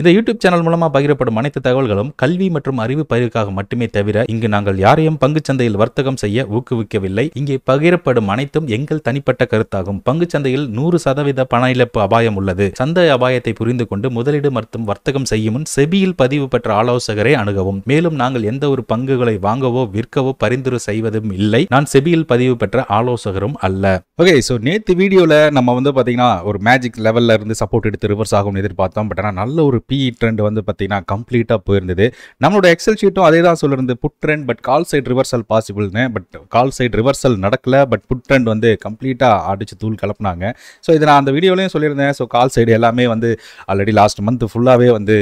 இந்த YouTube channel மூலமாக பகிரப்படும் அனைத்து தகவல்களும் கல்வி மற்றும் அறிவு பயிருக்காக மட்டுமே தவிர இங்கு நாங்கள் யாரையும் சந்தையில் வர்த்தகம் செய்ய ஊக்குவிக்கவில்லை இங்கே பகிரப்படும் அனைத்தும் எங்கள் தனிப்பட்ட கருத்தாகும் சந்தையில் நூறு சதவீத பண இழப்பு அபாயம் உள்ளது சந்தை அபாயத்தை புரிந்து கொண்டு முதலீடு மற்றும் வர்த்தகம் செய்யும் முன் செபியில் பதிவு பெற்ற ஆலோசகரை அணுகவும் மேலும் நாங்கள் எந்த ஒரு பங்குகளை வாங்கவோ விற்கவோ பரிந்துரை செய்வதும் இல்லை நான் செபியில் பதிவு பெற்ற ஆலோசகரும் அல்ல ஓகே ஸோ நேற்று வீடியோவில் நம்ம வந்து பாத்தீங்கன்னா ஒரு மேஜிக் லெவலில் இருந்து சப்போர்ட் எடுத்து ரிவர்ஸ் ஆகும் எதிர்பார்த்தோம் பட் ஆனால் நல்ல ஒரு பிஇ ட்ரெண்ட் வந்து பார்த்தீங்கன்னா கம்ப்ளீட்டாக போயிருந்தது நம்மளோட எக்ஸல் ஷீட்டும் அதே தான் சொல்லிருந்து put trend but call side reversal பாசிபிள்னு பட் கால் சைட் ரிவர்சல் நடக்கல பட் புட் ட்ரெண்ட் வந்து கம்ப்ளீட்டாக அடிச்சு தூள் கலப்புனாங்க ஸோ இதை நான் அந்த வீடியோலையும் சொல்லியிருந்தேன் ஸோ கால் சைடு எல்லாமே வந்து ஆல்ரெடி லாஸ்ட் மந்த் ஃபுல்லாகவே வந்து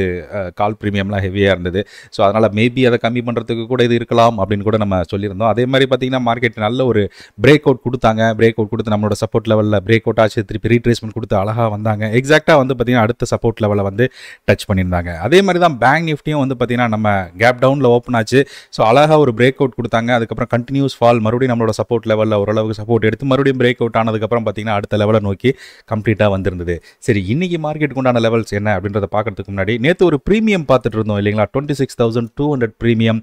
கால் ப்ரீமியம்லாம் ஹெவியாக இருந்தது ஸோ அதனால் மேபி அதை கம்மி பண்ணுறதுக்கு கூட இது இருக்கலாம் அப்படின்னு கூட நம்ம சொல்லியிருந்தோம் அதே மாதிரி பார்த்தீங்கன்னா மார்க்கெட் நல்ல ஒரு பிரேக் அவுட் கொடுத்தாங்க பிரேக் அவுட் கொடுத்து நம்மளோட சப்போர்ட் லெவலில் பிரேக் அவுட் ஆச்சு திருப்பி ரீட்ரேஸ்மெண்ட் கொடுத்து அழகாக வந்தாங்க எக்ஸாக்டாக வந்து பார்த்தீங்கன்னா அடுத்த சப்போர்ட் லெவலில் வந்து டச் டச் பண்ணியிருந்தாங்க அதே மாதிரி தான் பேங்க் நிஃப்டியும் வந்து பார்த்தீங்கன்னா நம்ம கேப் டவுனில் ஓப்பன் ஆச்சு ஸோ அழகாக ஒரு பிரேக் அவுட் கொடுத்தாங்க அதுக்கப்புறம் கண்டினியூஸ் ஃபால் மறுபடியும் நம்மளோட சப்போர்ட் லெவலில் ஓரளவுக்கு சப்போர்ட் எடுத்து மறுபடியும் பிரேக் அவுட் ஆனதுக்கப்புறம் பார்த்தீங்கன்னா அடுத்த லெவலை நோக்கி கம்ப்ளீட்டாக வந்திருந்தது சரி இன்னைக்கு மார்க்கெட்டுக்கு உண்டான லெவல்ஸ் என்ன அப்படின்றத பார்க்கறதுக்கு முன்னாடி நேற்று ஒரு ப்ரீமியம் பார்த்துட்டு இருந்தோம் இல்லைங்களா twenty six thousand two hundred premium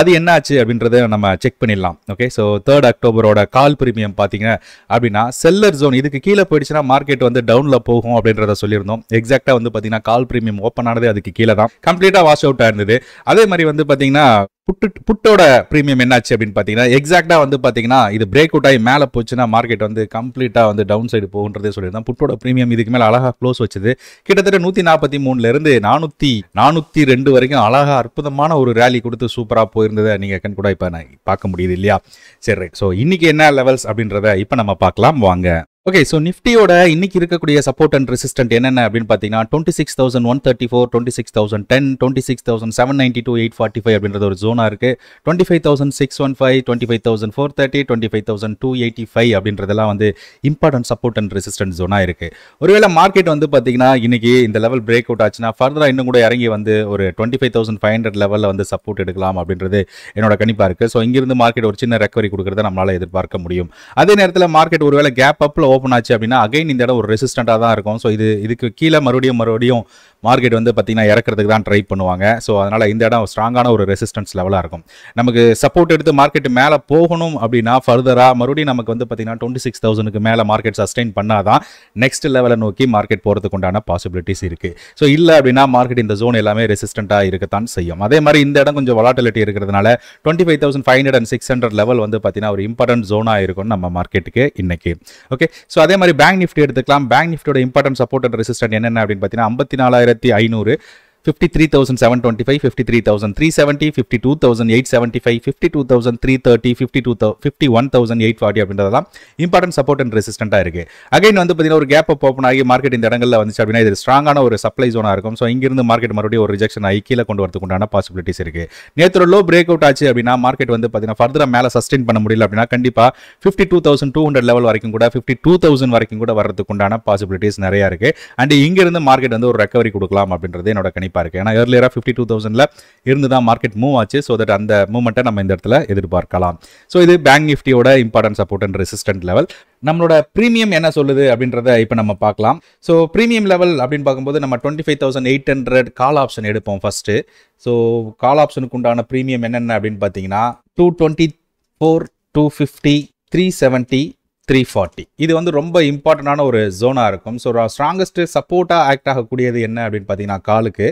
அது என்னாச்சு அப்படின்றத நம்ம செக் பண்ணிடலாம் ஓகே ஸோ தேர்ட் அக்டோபரோட கால் ப்ரீமியம் பார்த்தீங்க அப்படின்னா செல்லர் ஜோன் இதுக்கு கீழே போயிடுச்சுன்னா மார்க்கெட் வந்து டவுனில் போகும் அப்படின்றத சொல்லியிருந்தோம் எக்ஸாக்டாக வந்து பார்த்தீங்கன்னா கால் பிரீமியம் ஓப்பன் ஆனது அதுக்கு கீழே தான் கம்ப்ளீட்டாக வாஷ் அவுட்டாக இருந்தது அதே மாதிரி வந்து பார்த்தீங்கன்னா புட்டு புட்டோட ப்ரீமியம் என்னாச்சு அப்படின்னு பார்த்தீங்கன்னா எக்ஸாக்டாக வந்து பார்த்தீங்கன்னா இது பிரேக் அவுட் ஆகி மேலே போச்சுன்னா மார்க்கெட் வந்து கம்ப்ளீட்டாக வந்து டவுன் சைடு போகுன்றதே சொல்லியிருந்தேன் புட்டோட ப்ரீமியம் இதுக்கு மேலே அழகாக க்ளோஸ் வச்சது கிட்டத்தட்ட நூற்றி நாற்பத்தி மூணுலேருந்து நானூற்றி நானூற்றி ரெண்டு வரைக்கும் அழகாக அற்புதமான ஒரு ரேலி கொடுத்து சூப்பராக போயிருந்ததை நீங்கள் கண் கூட இப்போ நான் பார்க்க முடியுது இல்லையா சரி ரைட் ஸோ இன்றைக்கி என்ன லெவல்ஸ் அப்படின்றத இப்போ நம்ம பார்க்கலாம் வாங்க ஓகே ஸோ நிஃப்டியோட இன்னைக்கு இருக்கக்கூடிய சப்போர்ட் அண்ட் ரெசிஸ்டன்ட் என்னென்ன அப்படின்னு பார்த்தீங்கன்னா twenty six thousand one thirty four twenty six thousand ten twenty six thousand seven ninety two eight forty five அப்படின்றது ஒரு ஜோனாக இருக்குது twenty five thousand six one five twenty five thousand four thirty twenty five thousand two eighty five அப்படின்றதெல்லாம் வந்து important support and resistant ஜோனாக இருக்குது ஒருவேளை market வந்து பார்த்தீங்கன்னா இன்னைக்கு இந்த லெவல் பிரேக் அவுட் ஆச்சுன்னா ஃபர்தராக இன்னும் கூட இறங்கி வந்து ஒரு twenty five thousand five hundred லெவலில் வந்து சப்போர்ட் எடுக்கலாம் அப்படின்றது என்னோட கணிப்பாக இருக்குது ஸோ இங்கிருந்து மார்க்கெட் ஒரு சின்ன ரெக்கவரி கொடுக்குறத நம்மளால் எதிர்பார்க்க முடியும் அதே நேரத்தில் மார்க்கெட் ஒருவேளை கேப் அப்பில் ஓப்பன் ஆச்சு அப்படின்னா அகைன் இந்த இடம் ஒரு ரெசிஸ்டண்டாக தான் இருக்கும் ஸோ இது இதுக்கு கீழே மறுபடியும் மறுபடியும் மார்க்கெட் வந்து பார்த்திங்கன்னா இறக்கிறதுக்கு தான் ட்ரை பண்ணுவாங்க ஸோ அதனால் இந்த இடம் ஸ்ட்ராங்கான ஒரு ரெசிஸ்டன்ஸ் லெவலாக இருக்கும் நமக்கு சப்போர்ட் எடுத்து மார்க்கெட் மேலே போகணும் அப்படின்னா ஃபர்தராக மறுபடியும் நமக்கு வந்து பார்த்திங்கன்னா டுவெண்ட்டி சிக்ஸ் தௌசண்ட்க்கு மேலே மார்க்கெட் சஸ்டெயின் பண்ணால் தான் நெக்ஸ்ட் லெவலை நோக்கி மார்க்கெட் போகிறதுக்கு உண்டான பாசிபிலிட்டிஸ் இருக்குது ஸோ இல்லை அப்படின்னா மார்க்கெட் இந்த ஜோன் எல்லாமே ரெசிஸ்டண்ட்டாக இருக்கத்தான் செய்யும் அதே மாதிரி இந்த இடம் கொஞ்சம் வலாட்டிலிட்டி இருக்கிறதுனால twenty five thousand five hundred and six hundred level வந்து பார்த்தீங்கன்னா ஒரு இம்பார்ட்டன்ட் ஜோனாக இருக்கும் நம்ம மார்க்கெட்டுக்கு இன்றைக்கி ஓகே ஸோ அதே மாதிரி பேங்க் நிஃப்டி எடுத்துக்கலாம் பேங்க் நிஃப்டியோட இம்பார்ட்டன்ட் சப்போர்ட் அண்ட் ரெசிஸ்டன்ட் என்னென்ன அப்படின்னு பார்த்தீங்கன்னா ஐம்பத்தி நாலாயிரத்தி ஐநூறு fifty fifty fifty fifty fifty three three three three thousand thousand thousand thousand seven twenty five five two two two eight fifty one thousand eight 51,840 அப்படின்றதெல்லாம் important support and ரெசிஸ்டண்ட்டாக இருக்குது again வந்து பார்த்தீங்கன்னா ஒரு கேப் ஓப்பன் ஆகி market இந்த இடங்களில் வந்துச்சு அப்படின்னா இது ஸ்ட்ராங்கான ஒரு சப்ளை ஜோனாக இருக்கும் ஸோ இங்கிருந்து மார்க்கெட் மறுபடியும் ஒரு ரிஜெக்ஷன் ஆகி கீழே கொண்டு வரதுக்கு உண்டான பாசிபிலிட்டிஸ் இருக்குது நேற்று லோ பிரேக் அவுட் ஆச்சு அப்படின்னா மார்க்கெட் வந்து பார்த்தீங்கன்னா ஃபர்தராக மேலே சஸ்டெயின் பண்ண முடியல அப்படின்னா கண்டிப்பாக fifty two thousand two hundred level வரைக்கும் கூட ஃபிஃப்டி டூ தௌசண்ட் வரைக்கும் கூட வரதுக்கு உண்டான பாசிபிலிட்டிஸ் நிறையா இருக்குது அண்ட் இங்கிருந்து மார்க்கெட் வந்து ஒரு ரெக்கவரி கொடுக்கலாம் அப்படின்றது என்னோட கணிப்பு கண்டிப்பாக இருக்குது ஏன்னா ஏர்லியராக ஃபிஃப்டி டூ தௌசண்டில் இருந்து தான் மார்க்கெட் மூவ் ஆச்சு ஸோ தட் அந்த மூவ்மெண்ட்டை நம்ம இந்த இடத்துல எதிர்பார்க்கலாம் ஸோ இது பேங்க் நிஃப்டியோட important support and resistant level நம்மளோட ப்ரீமியம் என்ன சொல்லுது அப்படின்றத இப்போ நம்ம பார்க்கலாம் ஸோ ப்ரீமியம் லெவல் அப்படின்னு பார்க்கும்போது நம்ம twenty five thousand eight hundred call option எடுப்போம் ஃபஸ்ட்டு ஸோ கால் ஆப்ஷனுக்கு உண்டான ப்ரீமியம் என்னென்ன அப்படின்னு பார்த்தீங்கன்னா two twenty four two fifty three seventy three forty இது வந்து ரொம்ப இம்பார்ட்டண்டான ஒரு ஜோனாக இருக்கும் ஸோ ஸ்ட்ராங்கஸ்ட்டு சப்போர்ட்டாக ஆக்ட் ஆகக்கூடியது என்ன அப்படின்னு பார்த்தீங்கன்னா காலுக்கு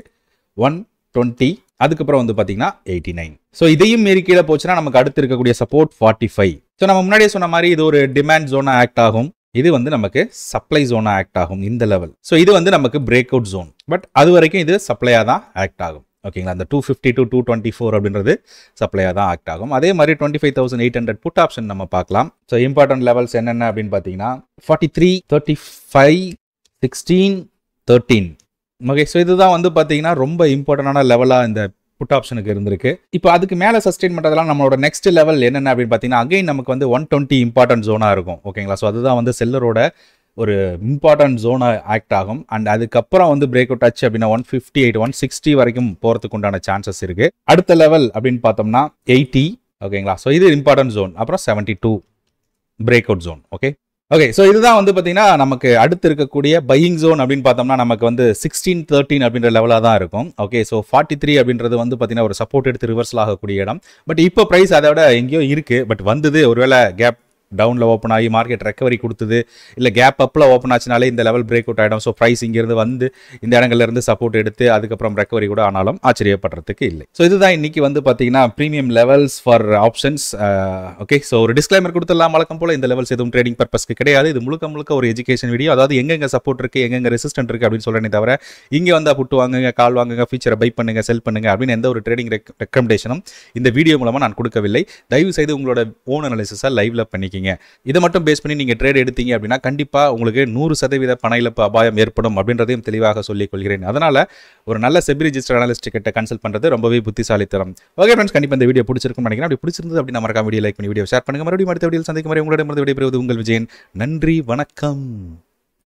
ஒன் டுவெண்ட்டி அதுக்கப்புறம் வந்து பார்த்தீங்கன்னா எயிட்டி நைன் ஸோ இதையும் மீறி கீழே போச்சுன்னா நமக்கு அடுத்து இருக்கக்கூடிய சப்போர்ட் ஃபார்ட்டி ஃபைவ் ஸோ நம்ம முன்னாடியே சொன்ன மாதிரி இது ஒரு டிமாண்ட் ஜோனாக ஆக்ட் ஆகும் இது வந்து நமக்கு சப்ளை ஜோனாக ஆக்ட் ஆகும் இந்த லெவல் ஸோ இது வந்து நமக்கு பிரேக் அவுட் ஜோன் பட் அது வரைக்கும் இது சப்ளையாக தான் ஆக்ட் ஆகும் ஓகேங்களா அந்த two fifty to two twenty four அப்படின்றது சப்ளையாக தான் ஆக்ட் ஆகும் அதே மாதிரி twenty five thousand eight hundred put option நம்ம பார்க்கலாம் ஸோ இம்பார்ட்டன்ட் லெவல்ஸ் என்னென்ன அப்படின்னு பார்த்தீங்கன்னா forty three thirty five sixteen thirteen okay so இதுதான் வந்து பார்த்தீங்கன்னா ரொம்ப இம்பார்ட்டண்டான லெவலாக இந்த புட் ஆப்ஷனுக்கு இருந்திருக்கு இப்போ அதுக்கு மேலே சஸ்டெயின் பண்ணுறதுலாம் நம்மளோட நெக்ஸ்ட் லெவல் என்னென்ன அப்படின்னு பார்த்தீங்கன்னா அகைன் நமக்கு வந்து ஒன் டுவெண்ட்டி இம்பார்ட்டன்ட் ஜோனாக இருக்கும் ஓகேங்களா ஸோ அதுதான் வந்து செல்லரோட ஒரு இம்பார்ட்டன்ட் ஜோனாக ஆக்ட் ஆகும் அண்ட் அதுக்கப்புறம் வந்து பிரேக் அவுட் ஆச்சு அப்படின்னா one fifty eight one sixty வரைக்கும் போகிறதுக்கு உண்டான சான்சஸ் இருக்குது அடுத்த லெவல் அப்படின்னு பார்த்தோம்னா எயிட்டி ஓகேங்களா ஸோ இது இம்பார்ட்டன்ட் ஜோன் அப்புறம் seventy two break out zone okay okay so இதுதான் வந்து பார்த்தீங்கன்னா நமக்கு அடுத்து இருக்கக்கூடிய பையிங் ஜோன் அப்படின்னு பார்த்தோம்னா நமக்கு வந்து சிக்ஸ்டீன் தேர்ட்டின் அப்படின்ற லெவலாக தான் இருக்கும் ஓகே ஸோ ஃபார்ட்டி த்ரீ அப்படின்றது வந்து பார்த்தீங்கன்னா ஒரு சப்போர்ட் எடுத்து ரிவர்ஸில் ஆகக்கூடிய இடம் பட் இப்போ ப்ரைஸ் அதை விட எங்கேயோ இருக்குது பட் வந்தது ஒருவேளை கேப் டவுனில் ஓப்பன் ஆகி மார்க்கெட் ரெக்கவரி கொடுத்தது இல்லை கேப் அப்பில் ஓப்பன் ஆச்சுனாலே இந்த லெவல் பிரேக் அவுட் ஆகிடும் ஸோ ப்ரைஸ் இங்கேருந்து வந்து இந்த இடங்கள்லேருந்து சப்போர்ட் எடுத்து அதுக்கப்புறம் ரெக்கவரி கூட ஆனாலும் ஆச்சரியப்படுறதுக்கு இல்லை ஸோ இதுதான் இன்னைக்கு வந்து பார்த்தீங்கன்னா premium levels for options okay so ஒரு டிஸ்க்ளைமர் கொடுத்துடலாம் வழக்கம் போல் இந்த லெவல்ஸ் எதுவும் ட்ரேடிங் பர்பஸ்க்கு கிடையாது இது முழுக்க முழுக்க ஒரு எஜுகேஷன் வீடியோ அதாவது எங்கெங்கே சப்போர்ட் இருக்குது எங்கெங்கே ரெசிஸ்டன்ட் இருக்குது அப்படின்னு சொல்கிறேன் தவிர இங்கே வந்தால் புட்டு வாங்குங்க கால் வாங்குங்க ஃபியூச்சரை பை பண்ணுங்கள் செல் பண்ணுங்கள் அப்படின்னு எந்த ஒரு ட்ரேடிங் ரெக்கமெண்டேஷனும் இந்த வீடியோ மூலமாக நான் கொடுக்கவில்லை தயவு செய்து உங்களோட ஓன் அனாலிசிஸாக லைவில் பண்ணிக்கிங்க இருக்கீங்க இதை மட்டும் பேஸ் பண்ணி நீங்கள் ட்ரேட் எடுத்தீங்க அப்படின்னா கண்டிப்பாக உங்களுக்கு நூறு சதவீத பண இழப்பு அபாயம் ஏற்படும் அப்படின்றதையும் தெளிவாக சொல்லிக் கொள்கிறேன் அதனால் ஒரு நல்ல செபி ரிஜிஸ்டர் அனாலிஸ்ட் கிட்ட கன்சல்ட் பண்ணுறது ரொம்பவே புத்திசாலித்தரம் ஓகே ஃப்ரெண்ட்ஸ் கண்டிப்பாக இந்த வீடியோ பிடிச்சிருக்கும் நினைக்கிறேன் அப்படி பிடிச்சிருந்தது அப்படி மறக்காம வீடியோ லைக் பண்ணி வீடியோ ஷேர் பண்ணுங்க மறுபடியும் அடுத்த வீடியோ சந்திக்கும் வரை உங்களோட மறுபடி விடைபெறுவது உங்கள் விஜயன் நன்றி வணக்கம்